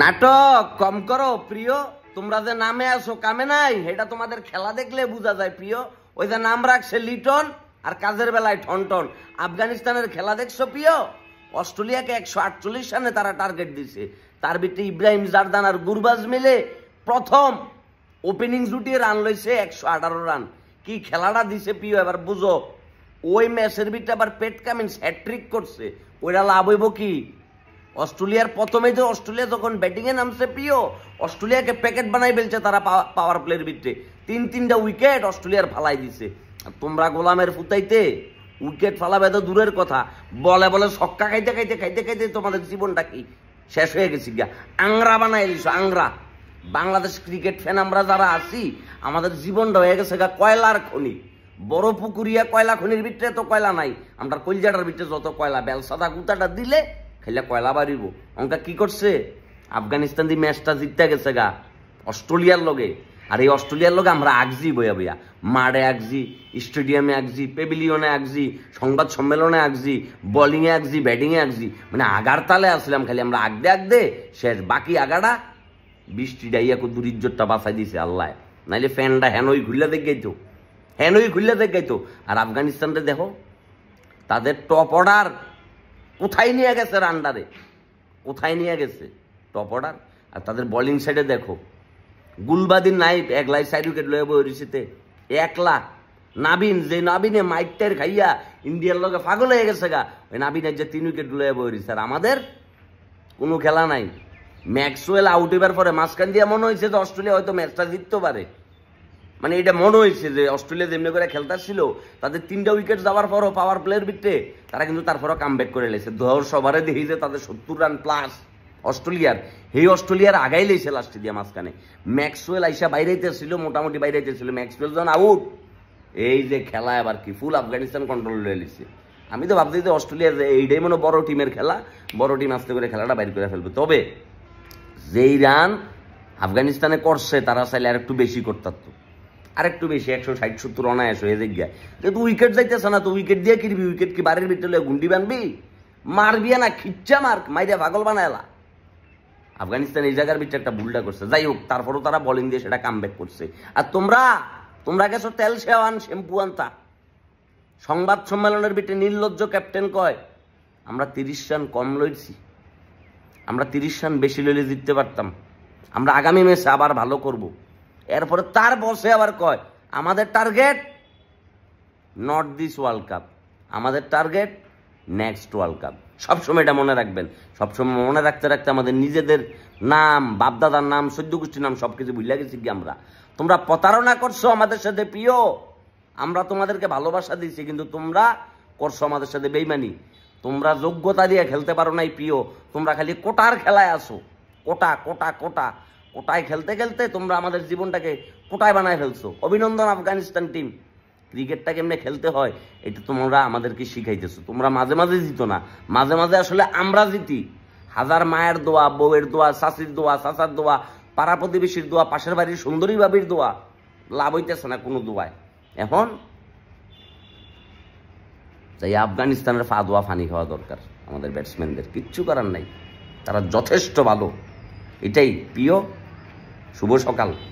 নাটক কম করো প্রিয় তোমরা যে নামে আসো কামে নাই এটা তোমাদের খেলা দেখলে বোঝা যায় প্রিয় ওই যে নাম রাখছে লিটন আর কাজের বেলায় ঠনটন আফগানিস্তানের খেলা দেখছো প্রিয় অস্ট্রেলিয়াকে একশো আটচল্লিশ রানে তারা টার্গেট দিছে তার ভিতরে ইব্রাহিম জারদান আর গুরবাজ মিলে প্রথম ওপেনিং জুটিয়ে রান লইছে একশো আঠারো রান কি খেলাটা দিছে প্রিয় এবার বুঝো ওই ম্যাচের ভিতরে আবার পেট কামিন্স হ্যাট্রিক করছে ওইটা লাভ হইব কি অস্ট্রেলিয়ার প্রথমে যে অস্ট্রেলিয়া যখন ব্যাটিংয়ে নামছে প্রিয় অস্ট্রেলিয়াকে প্যাকেট বানাই ফেলছে তারা পাওয়ার প্লের ভিতরে তিন তিনটা উইকেট অস্ট্রেলিয়ার ফালাই দিছে তোমরা গোলামের ফুতাইতে উইকেট ফালাবে তো দূরের কথা বলে বলে সক্কা খাইতে খাইতে খাইতে খাইতে তোমাদের জীবনটা কি শেষ হয়ে গেছি গা আংরা বানাই দিছো আংরা বাংলাদেশ ক্রিকেট ফ্যান আমরা যারা আছি আমাদের জীবনটা হয়ে গেছে গা কয়লার খনি বড় পুকুরিয়া কয়লা খনির ভিতরে তো কয়লা নাই আমরা কলজাটার ভিতরে যত কয়লা বেলসাদা গুতাটা দিলে খাইলে কয়লা বাড়িব অঙ্কা কি করছে আফগানিস্তান দিয়ে ম্যাচটা জিততে গেছে গা অস্ট্রেলিয়ার লগে আর এই অস্ট্রেলিয়ার লগে আমরা আগজি বইয়া বইয়া মারে আঁকজি স্টেডিয়ামে আঁকজি পেভিলিয়নে আঁকজি সংবাদ সম্মেলনে আঁকজি বলিংয়ে আঁকজি ব্যাটিংয়ে আঁকজি মানে আগার তালে আসলাম খালি আমরা আঁকদে আঁকদে শেষ বাকি আগাটা বৃষ্টি ডাইয়া কো দুরিজ্জোরটা বাঁচাই দিছে আল্লাহ নাইলে ফ্যানটা হেনই ঘুরলে দেখাই তো হেনই ঘুরলে দেখাই তো আর আফগানিস্তানটা দেখো তাদের টপ অর্ডার কোথায় নিয়ে গেছে রান্ডারে কোথায় নিয়ে গেছে টপ অর্ডার আর তাদের বলিং সাইডে দেখো গুলবাদিন নাইফ একলাই সাইড উইকেট লয়ে বই রিসিতে একলা নাবিন যে নাবিনে মাইটের খাইয়া ইন্ডিয়ার লগে পাগল হয়ে গেছে গা ওই নাবিনের যে তিন উইকেট লয়ে বই আর আমাদের কোনো খেলা নাই ম্যাক্সওয়েল আউট হইবার পরে মাঝখান দিয়ে মনে হয়েছে যে অস্ট্রেলিয়া হয়তো ম্যাচটা জিততে পারে মানে এটা মনে হয়েছে যে অস্ট্রেলিয়া যেমনি করে খেলতে ছিল তাদের তিনটা উইকেট যাওয়ার পরও পাওয়ার প্লেয়ের ভিত্তে তারা কিন্তু তারপরও কাম ব্যাক করে লেছে দশ ওভারে দেখি যে তাদের সত্তর রান প্লাস অস্ট্রেলিয়ার এই অস্ট্রেলিয়ার আগাই লেছে লাস্টে দিয়ে মাঝখানে ম্যাক্সওয়েল আইসা বাইরেতেছিল মোটামুটি বাইরেতেছিল ম্যাক্সওয়েল যখন আউট এই যে খেলা এবার কি ফুল আফগানিস্তান কন্ট্রোল লয়ে লিছে আমি তো ভাবছি যে অস্ট্রেলিয়ার এইটাই মনে বড় টিমের খেলা বড় টিম আসতে করে খেলাটা বাইর করে ফেলবে তবে যেই রান আফগানিস্তানে করছে তারা চাইলে আর একটু বেশি করতারতো আরেকটু বেশি একশো ষাট সত্তর অনায়াস হয়ে যায় গিয়া যেহেতু উইকেট যাইতেছে না তো উইকেট দিয়ে কিনবি উইকেট কি বাড়ির ভিতরে গুন্ডি বানবি মারবি না খিচ্চা মার্ক মাইরা পাগল বানায়লা আফগানিস্তান এই জায়গার ভিতরে একটা ভুলটা করছে যাই হোক তারপরও তারা বলিং দিয়ে সেটা ব্যাক করছে আর তোমরা তোমরা গেছো তেল সেওয়ান শ্যাম্পু আনতা সংবাদ সম্মেলনের ভিতরে নির্লজ্জ ক্যাপ্টেন কয় আমরা তিরিশ রান কম লইছি আমরা তিরিশ রান বেশি লইলে জিততে পারতাম আমরা আগামী ম্যাচে আবার ভালো করবো এরপরে তার বসে আবার কয় আমাদের target not this world cup আমাদের টার্গেট নেক্সট ওয়ার্ল্ড কাপ সবসময় এটা মনে রাখবেন সবসময় মনে রাখতে রাখতে আমাদের নিজেদের নাম বাপদাদার নাম সদ্য গোষ্ঠীর নাম সব কিছু ভুলিয়া গেছি কি আমরা তোমরা প্রতারণা করছো আমাদের সাথে প্রিয় আমরা তোমাদেরকে ভালোবাসা দিয়েছি কিন্তু তোমরা করছো আমাদের সাথে বেইমানি তোমরা যোগ্যতা দিয়ে খেলতে পারো নাই প্রিয় তোমরা খালি কোটার খেলায় আসো কোটা কোটা কোটা কোটায় খেলতে খেলতে তোমরা আমাদের জীবনটাকে কোটায় বানায় ফেলছো অভিনন্দন আফগানিস্তান টিম ক্রিকেটটা কেমনে খেলতে হয় এটা তোমরা আমাদেরকে শিখাইতেছো তোমরা মাঝে মাঝে জিতো না মাঝে মাঝে আসলে আমরা জিতি হাজার মায়ের দোয়া বউয়ের দোয়া শাশির দোয়া শাশার দোয়া পাড়া প্রতিবেশীর দোয়া পাশের বাড়ির সুন্দরী বাবির দোয়া লাভ হইতেছে না কোনো দোয়ায় এখন তাই আফগানিস্তানের ফা দোয়া ফানি খাওয়া দরকার আমাদের ব্যাটসম্যানদের কিচ্ছু করার নাই তারা যথেষ্ট ভালো এটাই প্রিয় শুভ সকাল